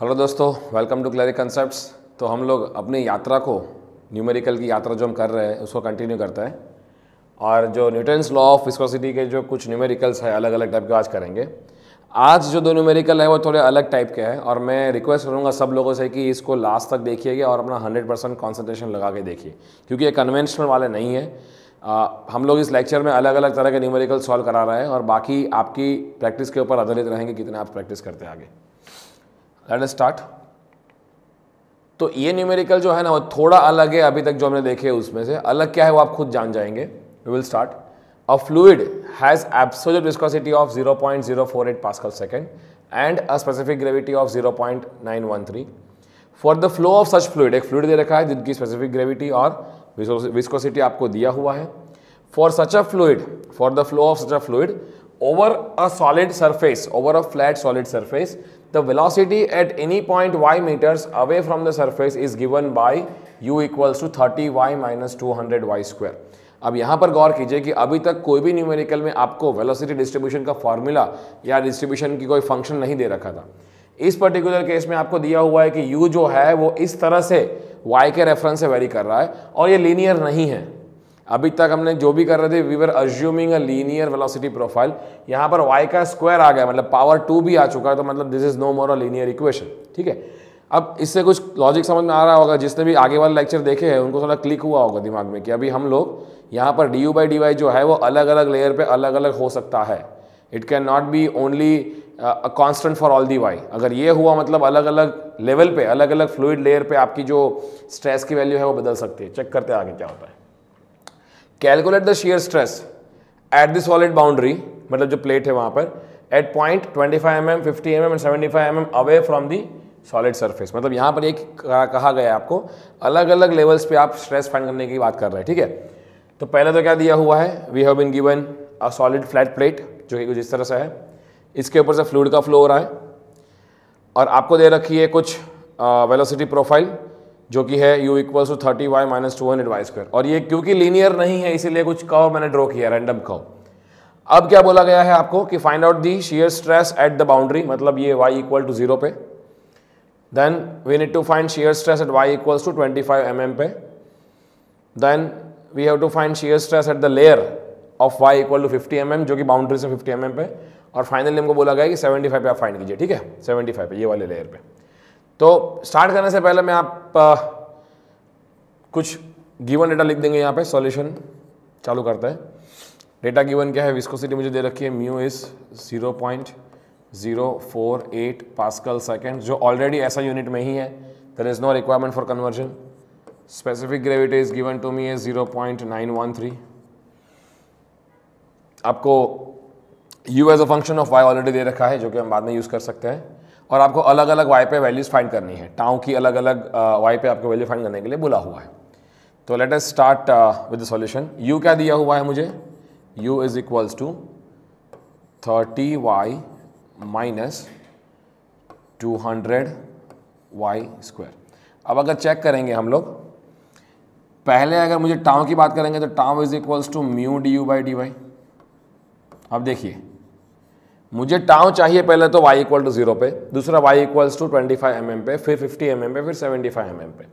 Hello दोस्तों welcome to क्लैरिक concept तो हम लोग अपनी यात्रा को न्यूमेरिकल की यात्रा जो हम कर रहे हैं उसको कंटिन्यू करते हैं और जो न्यूटन्स लॉ ऑफ विस्कोसिटी के जो कुछ न्यूमेरिकल्स है अलग अलग टाइप के आज करेंगे आज जो दो न्यूमेरिकल है वो थोड़े अलग टाइप के हैं और मैं रिक्वेस्ट करूँगा सब लोगों से कि इसको लास्ट तक देखिएगा और अपना हंड्रेड परसेंट कॉन्सेंट्रेशन लगा के देखिए क्योंकि ये कन्वेंशनल वाले नहीं है आ, हम लोग इस लेक्चर में अलग अलग तरह के न्यूमेरिकल सॉल्व करा रहे हैं और बाकी आपकी प्रैक्टिस के ऊपर आधारित रहेंगे कितने आप प्रैक्टिस करते हैं आगे लेट अस स्टार्ट तो ये न्यूमेरिकल जो है ना वो थोड़ा अलग है अभी तक जो हमने देखे उसमें से अलग क्या है वो आप खुद जान जाएंगे we will start a fluid has absolute viscosity of 0.048 pascal second and a specific gravity of 0.913 for the flow of such fluid एक फ्लूड दे रखा है जिनकी स्पेसिफिक ग्रेविटी और विस्कोसिटी आपको दिया हुआ है for such a fluid for the flow of such a fluid over a solid surface over a flat solid surface the velocity at any point y meters away from the surface is given by u equals to 30 y minus 200 y square. अब यहाँ पर गौर कीजिए कि अभी तक कोई भी numerical में आपको वेलोसिटी डिस्ट्रीब्यूशन का फॉर्मूला या डिस्ट्रीब्यूशन की कोई फंक्शन नहीं दे रखा था इस पर्टिकुलर केस में आपको दिया हुआ है कि u जो है वो इस तरह से y के रेफरेंस से वेरी कर रहा है और ये लीनियर नहीं है अभी तक हमने जो भी कर रहे थे we were assuming a linear velocity profile यहाँ पर y का स्क्वायर आ गया मतलब पावर टू भी आ चुका है तो मतलब this is no more a linear equation ठीक है अब इससे कुछ लॉजिक समझ में आ रहा होगा जिसने भी आगे वाले लेक्चर देखे हैं उनको थोड़ा क्लिक हुआ होगा दिमाग में कि अभी हम लोग यहाँ पर D you by D Y जो है वो अलग अलग लेयर पर अलग अलग हो सकता है it can not be only a constant for all the Y अगर ये हुआ मतलब अलग अलग लेवल पे अलग अलग फ्लूड लेयर पे आपकी जो स्ट्रेस की वैल्यू है वो बदल सकती है चेक करते आगे क्या होता है calculate the shear stress at the solid boundary मतलब जो प्लेट है वहाँ पर at point twenty five M M fifty M M and seventy five M M away from the solid surface मतलब यहाँ पर एक कहा गया है आपको अलग अलग लेवल्स पे आप स्ट्रेस फाइंड करने की बात कर रहे हैं ठीक है तो पहले तो क्या दिया हुआ है we have been given a solid flat plate जो कि कुछ इस तरह से है इसके ऊपर से फ्लूड का फ्लो हो रहा है और आपको दे रखी है कुछ वेलोसिटी प्रोफाइल जो कि है U equals to thirty Y minus two hundred Y square और ये क्योंकि लीनियर नहीं है इसीलिए कुछ कव मैंने ड्रॉ किया रैंडम कव अब क्या बोला गया है आपको कि find out the shear stress at the boundary मतलब ये वाई इक्वल टू जीरो पे then we need to find shear stress at y equals to twenty five M m पे then we have to find shear stress at the layer of y equal to fifty M m जो कि boundary से fifty M m पे और finally हमको बोला गया कि सेवेंटी फाइव पे आप फाइंड कीजिए ठीक है सेवेंटी फाइव पे ये वाले लेयर पे तो स्टार्ट करने से पहले मैं आप आ, कुछ गिवन डेटा लिख देंगे यहाँ पे सॉल्यूशन चालू करते हैं डेटा गिवन क्या है विस्कोसिटी मुझे दे रखी है mu is zero point zero four eight pascal second जो ऑलरेडी ऐसा यूनिट में ही है there is no requirement for conversion specific gravity is given to me is zero point nine one three आपको u as a function of y already दे रखा है जो कि हम बाद में यूज़ कर सकते हैं और आपको अलग अलग वाई पे वैल्यूज़ फाइंड करनी है टाउ की अलग अलग वाई पे आपको वैल्यू फाइंड करने के लिए बोला हुआ है तो let us start with the solution u क्या दिया हुआ है मुझे u is equals to thirty Y minus two hundred Y square अब अगर चेक करेंगे हम लोग पहले अगर मुझे टाउ की बात करेंगे तो tau is equals to mu d you by D y अब देखिए मुझे टाव चाहिए पहले तो y इक्वल टू जीरो पे दूसरा y equals to twenty five m पे फिर 50 एम mm पे फिर 75 एम mm, mm पे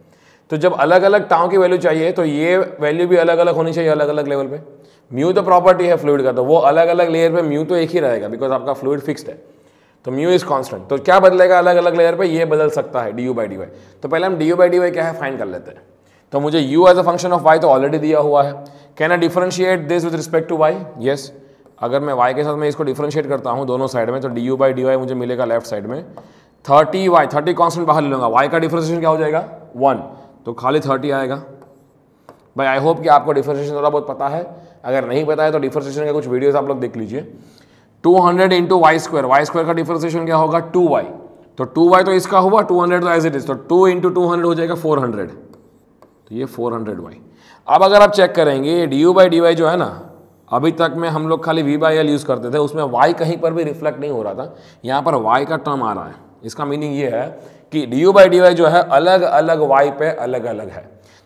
तो जब अलग अलग टाव की वैल्यू चाहिए तो ये वैल्यू भी अलग अलग होनी चाहिए अलग अलग लेवल पे म्यू तो प्रॉपर्टी है फ्लूड का तो वो अलग अलग लेयर पे म्यू तो एक ही रहेगा बिकॉज आपका फ्लूड फिक्सड है तो म्यू इज कॉन्स्टेंट तो क्या बदलेगा अलग अलग लेयर पर यह बदल सकता है d you by D y तो पहले हम d you by D y क्या है फाइन कर लेते हैं तो मुझे u as a function of y तो ऑलरेडी दिया हुआ है can I differentiate this with respect to y yes अगर मैं वाई के साथ मैं इसको डिफ्रेंशिएट करता हूँ दोनों साइड में तो d you by D y मुझे मिलेगा लेफ्ट साइड में थर्टी वाई थर्टी कॉन्सेंट बाहर ले लूँगा वाई का डिफ्रेंशिएशन क्या हो जाएगा वन तो खाली थर्टी आएगा भाई आई होप कि आपको डिफ्रेंशिएशन थोड़ा बहुत पता है अगर नहीं पता है तो डिफ्रेंशिएशन का कुछ वीडियोज आप लोग देख लीजिए two hundred into y square y square का डिफ्रेंशिएशन क्या होगा टू वाई तो टू वाई तो इसका हुआ टू हंड्रेड तो एज इट इज तो टू इंटू टू हंड्रेड हो जाएगा फोर हंड्रेड तो ये फोर हंड्रेड वाई अब अगर आप चेक करेंगे d you by D Y जो है ना अभी तक में हम लोग खाली वी बाई एल यूज़ करते थे उसमें वाई कहीं पर भी रिफ्लेक्ट नहीं हो रहा था यहाँ पर वाई का टर्म आ रहा है इसका मीनिंग ये है कि d you by D Y जो है अलग अलग वाई पे अलग अलग है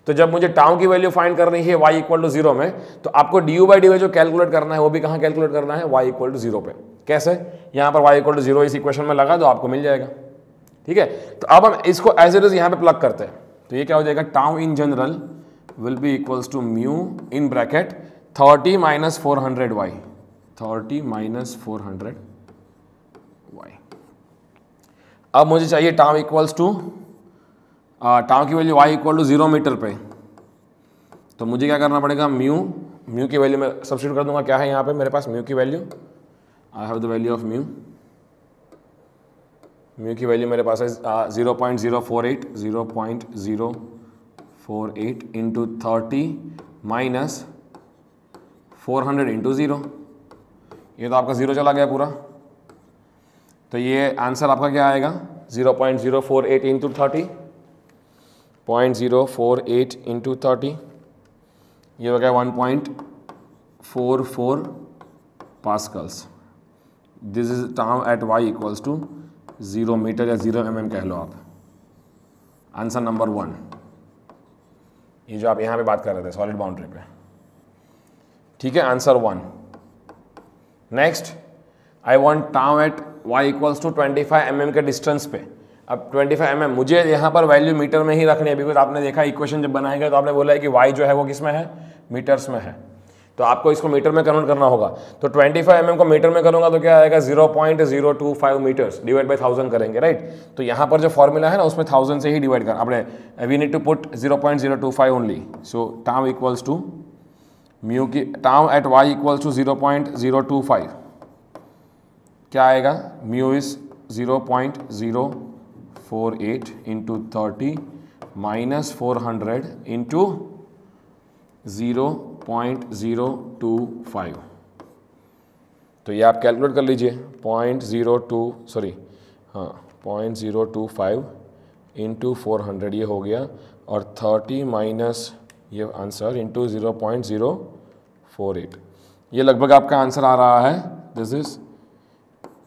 तो जब मुझे टाउ की वैल्यू फाइंड करनी है वाई इक्वल टू जीरो में तो आपको d you by D Y जो कैलकुलेट करना है वो भी कहाँ कैलकुलेट करना है वाई इक्वल टू जीरो पे कैसे यहाँ पर वाई इक्वल टू जीरो इस इक्वेशन में लगा तो आपको मिल जाएगा ठीक है तो अब हम इसको एज इट इज यहाँ पे प्लग करते हैं तो ये क्या हो जाएगा tau in general will be equals to mu in bracket thirty minus four hundred y thirty minus four hundred y अब मुझे चाहिए टाव इक्वल्स टू टाव की value y equal to zero metre पे तो मुझे क्या करना पड़ेगा म्यू म्यू की वैल्यू मैं सब्सिट्यूट कर दूंगा क्या है यहाँ पे मेरे पास म्यू की value I have the value of mu mu की वैल्यू मेरे पास है zero point zero four eight zero point zero four eight into thirty minus four hundred into zero ये तो आपका ज़ीरो चला गया पूरा तो ये आंसर आपका क्या आएगा zero point zero four eight into thirty point zero four eight into thirty ये हो गया one point four four pascals this is tau at y equals to zero metre या ज़ीरो एम एम कह लो आप आंसर नंबर वन ये जो आप यहाँ पे बात कर रहे थे सॉलिड बाउंड्री पे ठीक है answer one next I want tau at y equals to twenty five M m के डिस्टेंस पे अब 25 फाइव mm मुझे यहाँ पर वैल्यू मीटर में ही रखनी है बिकॉज आपने देखा इक्वेशन जब बनाया गया तो आपने बोला है कि वाई जो है वो किस में है मीटर्स में है तो आपको इसको मीटर में कन्वर्ट करना होगा तो 25 फाइव mm को मीटर में करूँगा तो क्या आएगा 0.025 मीटर्स डिवाइड बाई थाउजेंड करेंगे राइट तो यहाँ पर जो फॉर्मूला है ना उसमें थाउजेंड से ही डिवाइड कर अपने we need to put 0.025 only so tau equals to mu की tau at y equals to zero point zero two five क्या आएगा mu is zero point zero four eight into thirty minus four hundred into zero point zero two five तो ये आप calculate कर लीजिए point zero two sorry हाँ point zero two five into four hundred ये हो गया और थर्टी माइनस ये answer into zero point zero four eight ये लगभग आपका आंसर आ रहा है this is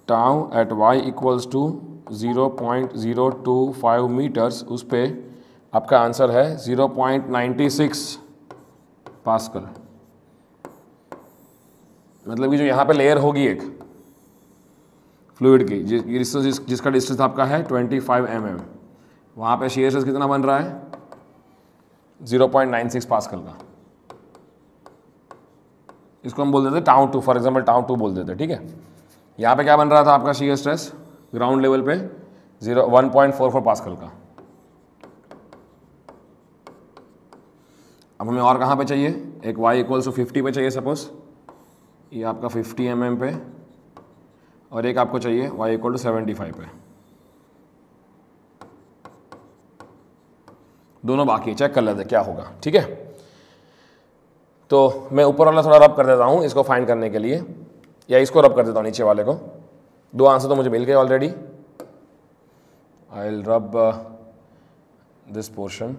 tau at y equals to zero point zero two five metres उस पर आपका आंसर है zero point ninety six pascal मतलब कि जो यहाँ पे लेयर होगी एक फ्लूड की जिस जिसका डिस्टेंस आपका है ट्वेंटी फाइव एम एम वहाँ पर शेयर कितना बन रहा है 0.96 पास का इसको हम बोल देते tau one two for example tau two बोल देते ठीक है यहाँ पे क्या बन रहा था आपका शीयर स्ट्रेस ग्राउंड लेवल पे zero one point four four पास का अब हमें और कहाँ पे चाहिए एक y इक्वल्स टू फिफ्टी पे चाहिए सपोज ये आपका 50 एम mm पे और एक आपको चाहिए y equal to seventy five पे दोनों बाकी चेक कर लेते क्या होगा ठीक है तो मैं ऊपर वाला थोड़ा रब कर देता हूँ इसको फाइंड करने के लिए या इसको रब कर देता हूँ नीचे वाले को दो आंसर तो मुझे मिल गए already I will rub this portion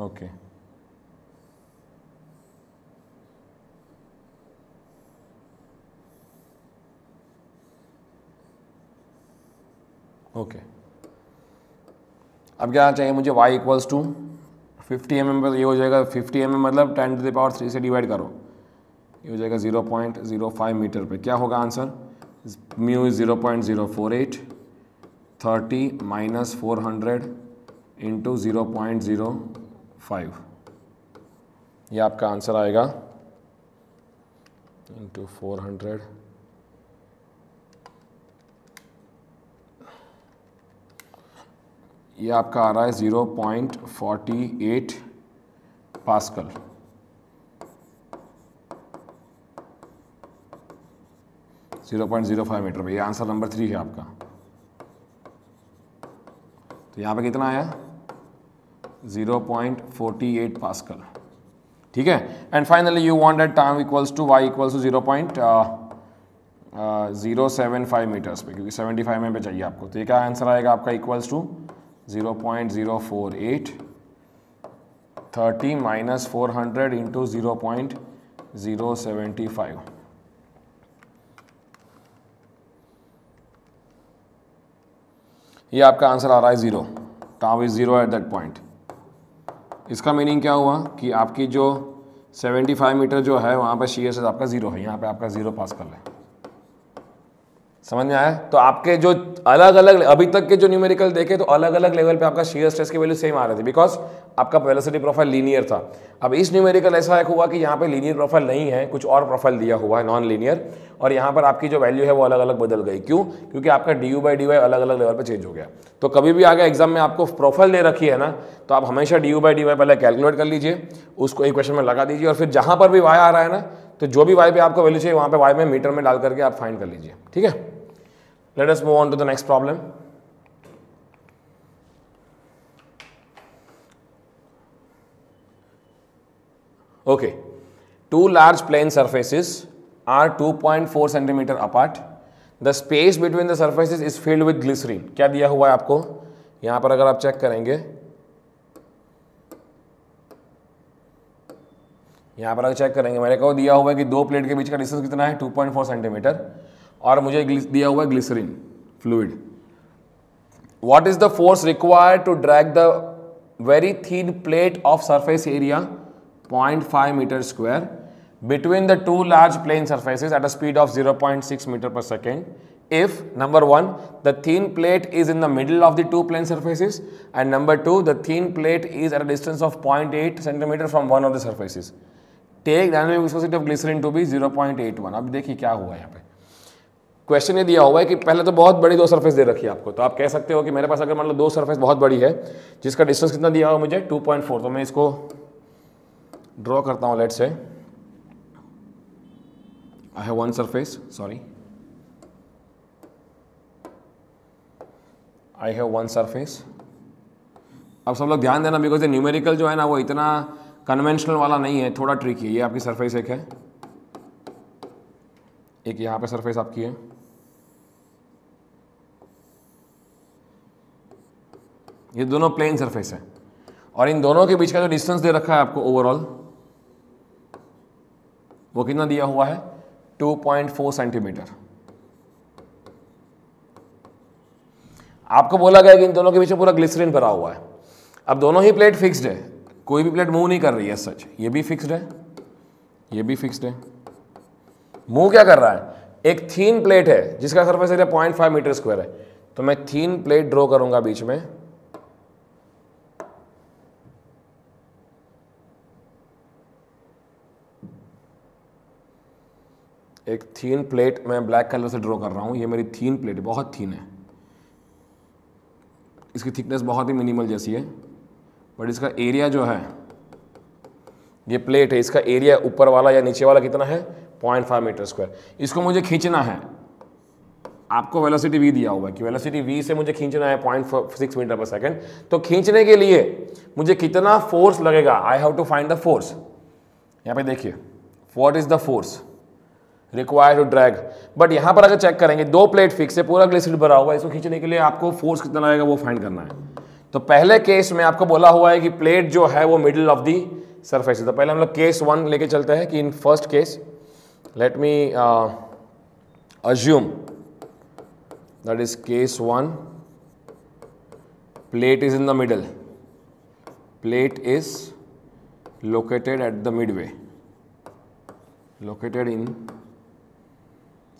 okay okay अब क्या चाहिए मुझे y equals to fifty M m पर ये हो जाएगा फिफ्टी एम एम मतलब ten to the power three से डिवाइड करो ये हो जाएगा zero point zero five metre पे क्या होगा answer mu zero point zero four eight thirty minus four hundred into zero point zero five ये आपका आंसर आएगा इंटू फोर हंड्रेड ये आपका आ रहा है zero point forty eight pascal zero point zero five metre पर यह आंसर नंबर थ्री है आपका तो यहां पे कितना आया जीरो पॉइंट फोर्टी पास कर ठीक है and finally you want at time equals to y equals to zero point zero seven five metres पे क्योंकि सेवेंटी फाइव में पे चाहिए आपको तो ये क्या आंसर आएगा आपका equals to zero point zero four eight thirty minus four hundred into zero point zero seventy five ये आपका आंसर आ रहा है zero tau is zero at that point इसका मीनिंग क्या हुआ कि आपकी जो 75 मीटर जो है वहाँ पर शी एस आपका ज़ीरो है यहाँ पे आपका ज़ीरो पास कर लें समझ में आया तो आपके जो अलग अलग अभी तक के जो न्यूमेरिकल देखे तो अलग अलग लेवल पे आपका शेयर स्ट्रेस की वैल्यू सेम आ रही थी बिकॉज आपका वेलोसिटी प्रोफाइल लीनियर था अब इस न्यूमेरिकल ऐसा एक हुआ कि यहाँ पे लीनियर प्रोफाइल नहीं है कुछ और प्रोफाइल दिया हुआ है नॉन लीनियर और यहाँ पर आपकी जो वैल्यू है वो अलग अलग बदल गई क्यों क्योंकि आपका d you by D y अलग अलग लेवल पर चेंज हो गया तो कभी भी आगे एग्जाम में आपको प्रोफाइल दे रखी है ना तो आप हमेशा d you by D y पहले कैलकुलेट कर लीजिए उसको क्वेश्चन में लगा दीजिए और फिर जहाँ पर भी वाई आ रहा है ना तो जो भी वाई पे आपको वैल्यू चाहिए वहाँ पे वाई में मीटर में डाल करके आप फाइंड कर लीजिए ठीक है Let us move on to the next problem. Okay, two large plane surfaces are 2.4 cm apart. The space between the surfaces is filled with glycerin. क्या दिया हुआ है आपको यहाँ पर अगर आप चेक करेंगे यहाँ पर अगर चेक करेंगे मैंने को दिया हुआ है कि दो प्लेट के बीच का डिस्टेंस कितना है 2.4 सेंटीमीटर और मुझे दिया हुआ है glycerine fluid what is the force require to drag the very thin plate of surface area point five metre square between the two large plane surfaces at a speed of zero point six metre per second if number one the thin plate is in the middle of the two plane surfaces and number two the thin plate is at a distance of point eight centimetre from one of the surfaces take dynamic viscosity of glycerine to be 0.81 अब देखिए क्या हुआ यहाँ पे question ये दिया हुआ है कि पहले तो बहुत बड़ी दो सरफेस दे रखी है आपको तो आप कह सकते हो कि मेरे पास अगर मतलब दो सरफेस बहुत बड़ी है जिसका डिस्टेंस कितना दिया हुआ मुझे 2.4 तो मैं इसको ड्रॉ करता हूँ let say I have one surface sorry I have one surface अब सब लोग ध्यान देना बिकॉज ये न्यूमेरिकल जो है ना वो इतना कन्वेंशनल वाला नहीं है थोड़ा ट्रिक है ये आपकी सरफेस एक है एक यहाँ पे सरफेस आपकी है ये दोनों प्लेन सरफेस है और इन दोनों के बीच का जो डिस्टेंस दे रखा है आपको ओवरऑल वो कितना दिया हुआ है 2.4 सेंटीमीटर आपको बोला गया कि इन दोनों के बीच में पूरा ग्लिसरीन भरा हुआ है अब दोनों ही प्लेट फिक्स्ड है कोई भी प्लेट मूव नहीं कर रही है सच ये भी फिक्स्ड है ये भी फिक्स्ड है मूव क्या कर रहा है एक थीन प्लेट है जिसका surface area point five metre square है तो मैं थीन प्लेट ड्रॉ करूंगा बीच में एक थीन प्लेट मैं ब्लैक कलर से ड्रॉ कर रहा हूँ ये मेरी थीन प्लेट बहुत थीन है इसकी थिकनेस बहुत ही मिनिमल जैसी है बट इसका एरिया जो है ये प्लेट है इसका एरिया ऊपर वाला या नीचे वाला कितना है पॉइंट फाइव मीटर स्क्वायर इसको मुझे खींचना है आपको वेलोसिटी वी दिया हुआ है कि वेलोसिटी वी से मुझे खींचना है point six metre per second तो खींचने के लिए मुझे कितना फोर्स लगेगा I have to find the force यहाँ पे देखिए what is the force require to drag but यहाँ पर अगर चेक करेंगे दो प्लेट फिक्स है पूरा ग्लेसिड भरा हुआ है इसको खींचने के लिए आपको फोर्स कितना लगेगा वो फाइंड करना है तो पहले केस में आपको बोला हुआ है कि प्लेट जो है वो मिडिल ऑफ दी सरफेस तो पहले हम लोग केस वन लेके चलते हैं कि in first case let me assume that is case one plate is in the middle plate is located at the midway located in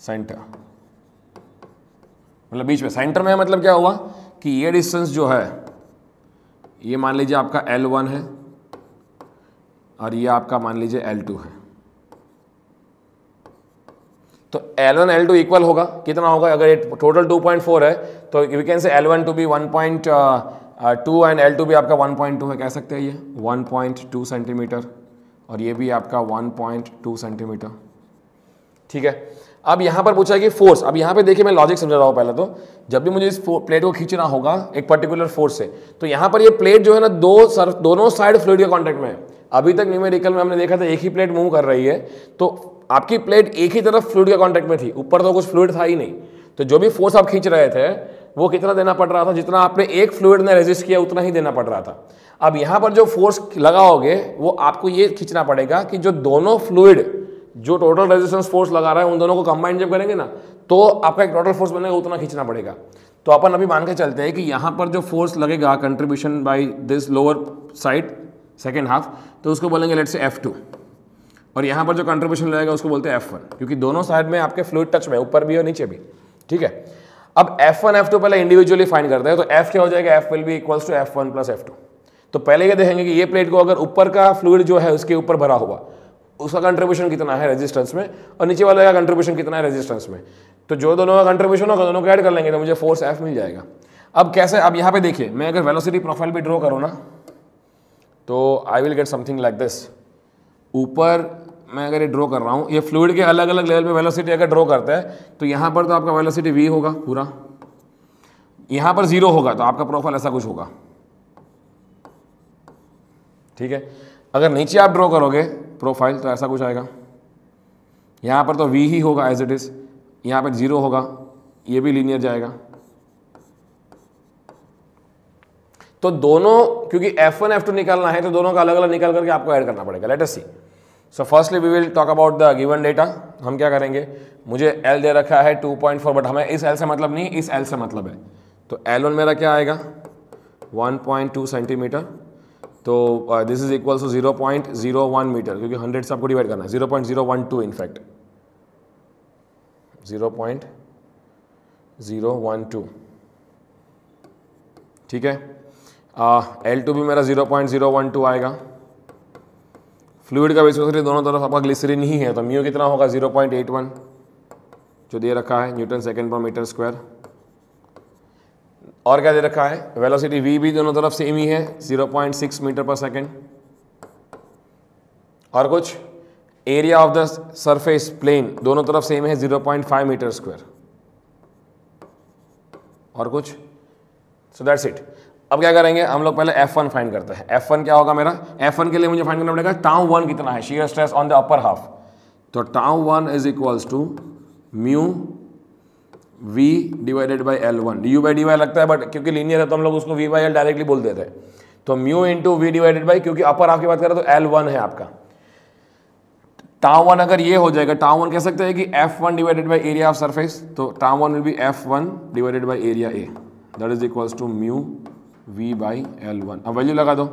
centre मतलब बीच में सेंटर में मतलब क्या हुआ कि ये डिस्टेंस जो है ये मान लीजिए आपका L1 है और ये आपका मान लीजिए L2 है तो L1 L2 इक्वल होगा कितना होगा अगर ये टोटल 2.4 है तो we can say L1 to be two and l भी आपका 1.2 है कह सकते हैं ये 1.2 सेंटीमीटर और ये भी आपका 1.2 सेंटीमीटर ठीक है अब यहाँ पर पूछा है कि फोर्स अब यहाँ पे देखिए मैं लॉजिक समझा रहा हूँ पहले तो जब भी मुझे इस प्लेट को खींचना होगा एक पर्टिकुलर फोर्स से तो यहाँ पर ये प्लेट जो है ना दो सर दोनों साइड फ्लूड के कॉन्टेक्ट में है अभी तक न्यूमेरिकल में हमने देखा था एक ही प्लेट मूव कर रही है तो आपकी प्लेट एक ही तरफ फ्लूड के कॉन्टेक्ट में थी ऊपर तो कुछ फ्लूड था ही नहीं तो जो भी फोर्स आप खींच रहे थे वो कितना देना पड़ रहा था जितना आपने एक फ्लूड ने रेजिस्ट किया उतना ही देना पड़ रहा था अब यहाँ पर जो फोर्स लगाओगे वो आपको ये खींचना पड़ेगा कि जो दोनों फ्लूड जो टोटल रेजिस्टेंस फोर्स लगा रहा है उन दोनों को कंबाइन जब करेंगे ना तो आपका एक टोटल फोर्स बनेगा उतना खींचना पड़ेगा तो अपन अभी मान के चलते हैं कि यहाँ पर जो फोर्स लगेगा contribution by this lower side second half तो उसको बोलेंगे लेट से एफ टू और यहाँ पर जो कंट्रीब्यूशन लगेगा उसको बोलते हैं एफ वन क्योंकि दोनों साइड में आपके फ्लूड टच में ऊपर भी और नीचे भी ठीक है अब एफ वन एफ टू पहले इंडिविजुअली फाइन करते हैं तो एफ क्या हो जाएगा f will be equals to F one plus F two तो पहले ये देखेंगे कि ये प्लेट को अगर ऊपर का फ्लूड जो है उसके ऊपर भरा हुआ उसका कंट्रीब्यूशन कितना है रेजिस्टेंस में और नीचे वाले का कंट्रीब्यूशन कितना है रेजिस्टेंस में तो जो दोनों का कंट्रीब्यूशन होगा दोनों को ऐड कर लेंगे तो मुझे फोर्स एफ मिल जाएगा अब कैसे अब यहाँ पे देखिए मैं अगर वेलोसिटी प्रोफाइल भी ड्रॉ करूँ ना तो I will get something like this ऊपर मैं अगर ये ड्रॉ कर रहा हूँ ये फ्लूड के अलग अलग लेवल पर वेलोसिटी अगर ड्रॉ करता है तो यहाँ पर तो आपका वेलोसिटी वी होगा पूरा यहाँ पर ज़ीरो होगा तो आपका प्रोफाइल ऐसा कुछ होगा ठीक है अगर नीचे आप ड्रॉ करोगे प्रोफाइल तो ऐसा कुछ आएगा यहाँ पर तो वी ही होगा एज इट इज़ यहाँ पर ज़ीरो होगा ये भी लीनियर जाएगा तो दोनों क्योंकि F1 F2 निकालना है तो दोनों का अलग अलग निकाल करके आपको ऐड करना पड़ेगा let us see so firstly we will talk about the given data हम क्या करेंगे मुझे एल दे रखा है 2.4 बट हमें इस एल से मतलब नहीं इस एल से मतलब है तो एल वन मेरा क्या आएगा 1.2 सेंटीमीटर तो this is equal to zero point zero one metre क्योंकि हंड्रेड से आपको डिवाइड करना है zero point zero one two in fact zero point zero one two ठीक है एल uh, टू भी मेरा zero point zero one two आएगा फ्लूड का विस्कोसिटी दोनों तरफ आपका ग्लिसरी नहीं है तो म्यू कितना होगा जीरो पॉइंट एट वन जो दे रखा है newton second per metre square और क्या दे रखा है वेलोसिटी वी भी दोनों तरफ सेम ही है 0.6 मीटर पर सेकेंड और कुछ area of the surface plane दोनों तरफ सेम है 0.5 मीटर स्क्वायर और कुछ सो दैट्स इट अब क्या करेंगे हम लोग पहले F1 फाइंड करते हैं F1 क्या होगा मेरा F1 के लिए मुझे फाइंड करना पड़ेगा टाउ वन कितना है shear stress on the upper half तो tau one is equals to mu v divided by L one u by D Y लगता है बट क्योंकि लीनियर है तो हम लोग उसको v बाई एल डायरेक्टली बोल देते हैं तो mu into V divided by क्योंकि अपर आपकी बात करें तो एल वन है आपका टाउ वन अगर ये हो जाएगा टाउ वन कह सकते हैं कि F one divided by area of surface तो tau one will be F one divided by area A that is equals to mu V by L one अब वैल्यू लगा दो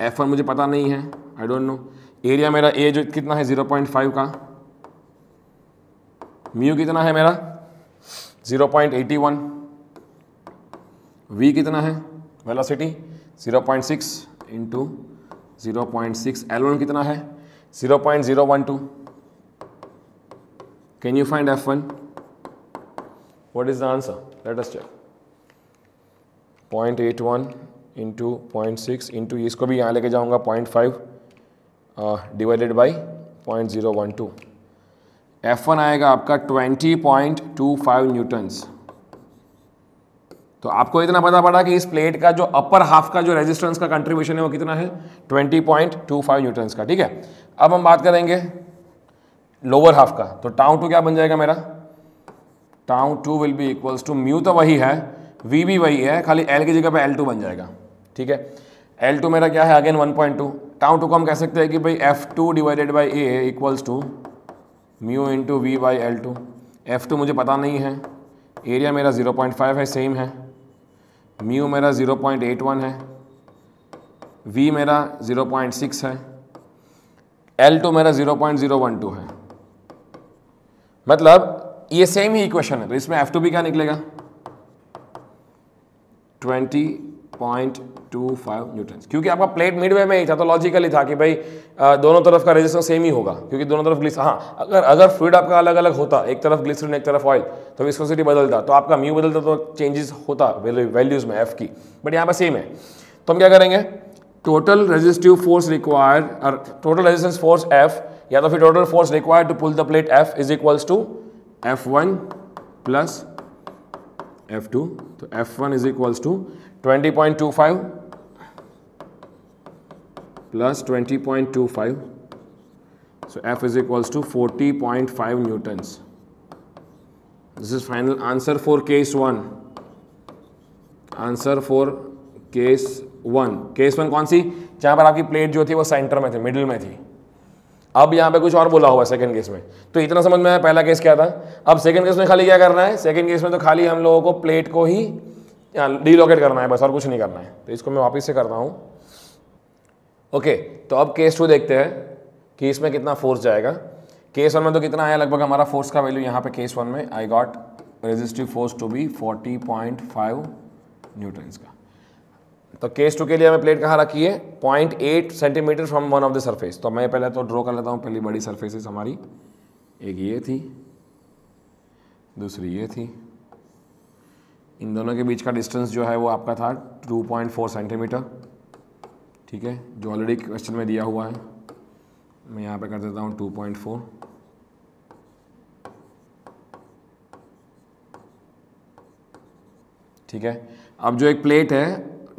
एफ वन मुझे पता नहीं है आई डोंट नो एरिया मेरा ए जो कितना है जीरो पॉइंट फाइव का म्यू कितना है मेरा zero point eighty one V कितना है velocity zero point six into zero point six L one कितना है zero zero point one two can you find F one what is the answer let us check point eight one into point six into इसको भी यहाँ लेके जाऊँगा point five divided by point zero one two F one आएगा आपका twenty point two five newtons तो आपको इतना पता पड़ा कि इस प्लेट का जो अपर हाफ का जो रेजिस्टेंस का कंट्रीब्यूशन है वो कितना है 20.25 न्यूटन्स का ठीक है अब हम बात करेंगे लोअर हाफ का तो टाउ टू क्या बन जाएगा मेरा tau two will be equals to mu तो वही है वी भी वही है खाली एल की जगह पे एल टू बन जाएगा ठीक है एल टू मेरा क्या है again one point two tau two को हम कह सकते हैं कि भाई F two divided by A equals to mu into V by L two F two मुझे पता नहीं है एरिया मेरा ज़ीरो पॉइंट फाइव है सेम है म्यू मेरा ज़ीरो पॉइंट एट वन है वी मेरा ज़ीरो पॉइंट सिक्स है एल टू मेरा zero point zero one two है मतलब ये सेम ही इक्वेशन है तो इसमें एफ टू भी क्या निकलेगा ट्वेंटी 0.25 न्यूटन क्योंकि आपका प्लेट मिडवे में ही था तो लॉजिकली था कि भाई दोनों तरफ का रेजिस्टेंस सेम ही होगा क्योंकि दोनों तरफ ग्लिस हाँ अगर अगर फ्लूड आपका अलग अलग होता एक तरफ ग्लिसरीन एक तरफ ऑयल तो विस्कोसिटी बदलता तो आपका म्यू बदलता तो चेंजेस होता वैल्यूज में एफ की बट यहाँ पर सेम है तो हम क्या करेंगे टोटल रेजिस्टिव फोर्स रिक्वायर्ड और टोटल रेजिस्टेंस फोर्स एफ या तो फिर total force required to pull the plate F is equals to F one plus F two तो F one is equals to twenty point two five plus twenty point two five so F is equals to forty point five newtons this is final answer for case one answer for case one case one कौन सी जहां पर आपकी plate जो थी वो centre में थी middle में थी अब यहाँ पे कुछ और बोला हुआ सेकंड केस में तो इतना समझ में आया पहला केस क्या था अब सेकंड केस में खाली क्या करना है सेकंड केस में तो खाली हम लोगों को प्लेट को ही डीलोकेट करना है बस और कुछ नहीं करना है तो इसको मैं वापिस से करता हूँ ओके तो अब केस टू देखते हैं कि इसमें कितना फोर्स जाएगा केस वन में तो कितना आया लगभग हमारा फोर्स का वैल्यू यहाँ पे केस वन में I got resistive force to be 40.5 newtons का तो केस टू के लिए हमें प्लेट कहाँ रखी है point eight centimetre from one of the surface तो मैं पहले तो ड्रॉ कर लेता हूँ पहली बड़ी सरफेसेस हमारी एक ये थी दूसरी ये थी इन दोनों के बीच का डिस्टेंस जो है वो आपका था 2.4 सेंटीमीटर ठीक है जो ऑलरेडी क्वेश्चन में दिया हुआ है मैं यहाँ पे कर देता हूँ 2.4 ठीक है अब जो एक प्लेट है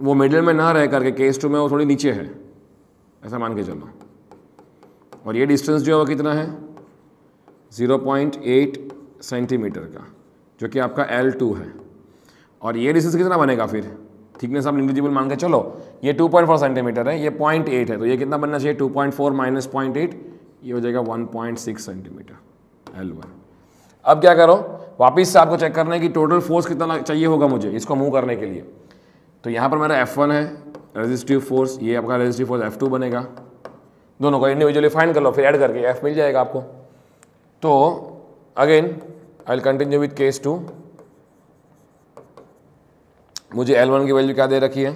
वो मिडिल में ना रह करके केस टू में वो थोड़ी नीचे है ऐसा मान के चलो और ये डिस्टेंस जो है वो कितना है 0.8 सेंटीमीटर का जो कि आपका L2 है और ये डिस्टेंस कितना बनेगा फिर थिकनेस आप निगलिजिबल मान के चलो ये 2.4 सेंटीमीटर है ये 0.8 है तो ये कितना बनना चाहिए 2.4 पॉइंट फोर माइनस पॉइंट ये हो जाएगा 1.6 सेंटीमीटर एल वन अब क्या करो वापिस से आपको चेक करना है कि टोटल फोर्स कितना चाहिए होगा मुझे इसको मूव करने के लिए तो यहाँ पर मेरा F1 है रेजिस्टिव फोर्स ये आपका रेजिस्टिव फोर्स F2 बनेगा दोनों को इंडिविजुअली फाइंड कर लो फिर ऐड करके F मिल जाएगा आपको तो again I will continue with case two मुझे L1 की वैल्यू क्या दे रखी है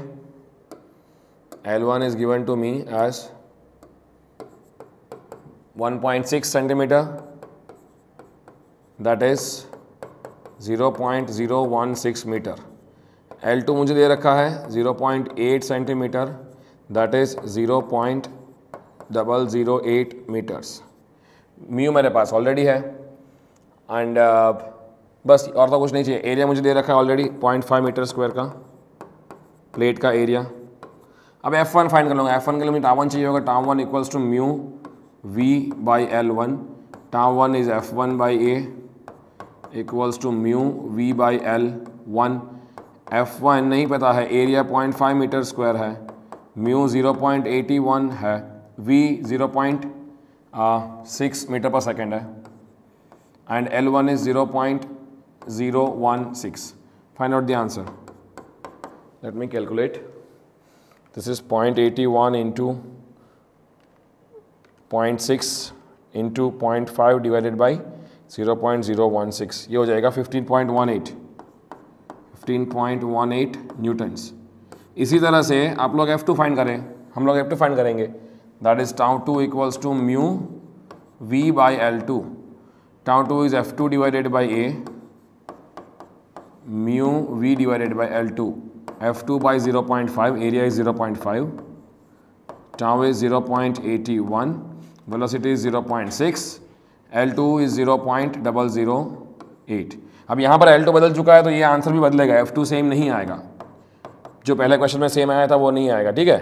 L1 is given to me as 1.6 centimetre that is 0.016 metre L two मुझे दे रखा है 0.8 centimetre that is 0.008 metres mu मेरे पास ऑलरेडी है एंड uh, बस और तो कुछ नहीं चाहिए एरिया मुझे दे रखा है ऑलरेडी 0.5 मीटर स्क्वायर का प्लेट का एरिया अब एफ वन फाइंड कर लूँगा एफ वन के लिए मुझे टावन चाहिए होगा tau one equals to mu V by L one tau one is F one by A equals to mu V by L one F one नहीं पता है area point five metre square है mu zero point eighty one है V zero point six metre per second है and L one is zero point zero one six find out the answer let me calculate this is point eighty one into point six into point five divided by zero point zero one six ये हो जाएगा fifteen point one eight 15.18 newtons इसी तरह से आप लोग F2 find करें हम लोग F2 फाइंड करेंगे that is tau two equals to mu V by L two tau two is F two divided by A mu V divided by L two F two by zero point five area is zero point five tau is zero point eighty one velocity is zero point six L two is zero point double zero eight अब यहाँ पर Alto बदल चुका है तो ये answer भी बदलेगा एफ टू सेम नहीं आएगा जो पहले क्वेश्चन में सेम आया था वो नहीं आएगा ठीक है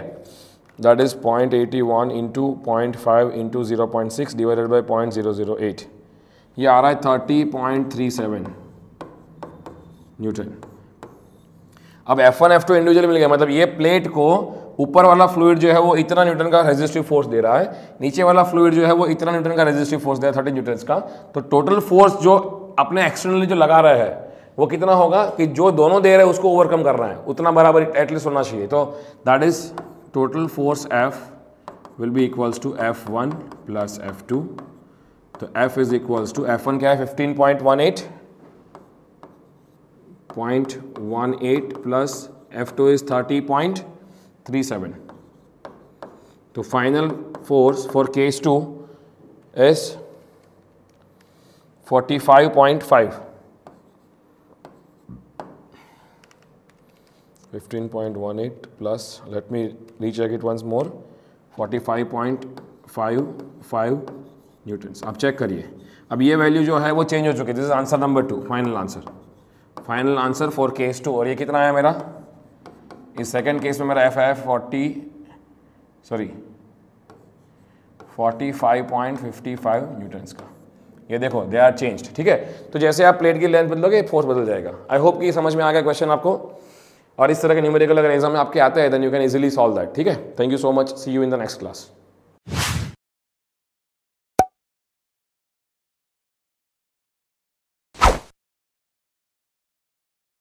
that is point eighty one into point five into zero point six divided by point zero zero eight ये आ रहा है thirty point three seven newton अब F one F two individual मिल गया मतलब ये प्लेट को ऊपर वाला फ्लूड जो है वो इतना न्यूटन का रेजिस्टिव फोर्स दे रहा है नीचे वाला फ्लूड जो है वो इतना न्यूटन का रेजिस्टिव फोर्स दे रहा है थर्टी न्यूटन का तो टोटल फोर्स जो अपने एक्सटर्नली जो लगा रहे हैं वो कितना होगा कि जो दोनों दे रहे हैं उसको ओवरकम कर रहे हैं उतना बराबर एटलीस्ट होना चाहिए तो that is total force F will be equals to F one plus F two तो F is equals to F one क्या है fifteen point one eight point one eight plus F two is thirty point three seven तो final force for case two is forty five point five fifteen point one eight plus let me recheck it more forty five point five five newtons आप check करिए अब ये value जो है वो change हो चुकी है this is answer number two final answer final answer for case two और ये कितना आया मेरा इस सेकेंड केस में मेरा एफ आया फोर्टी सॉरी 45.55 न्यूटन्स का ये देखो दे आर चेंज ठीक है तो जैसे आप प्लेट की लेंथ बदलोगे फोर्स बदल जाएगा आई होप कि समझ में आ गया क्वेश्चन आपको और इस तरह के न्यूमेरिकल अगर एग्जाम में आपके आता है then you can easily solve that ठीक है thank you so much see you in the next class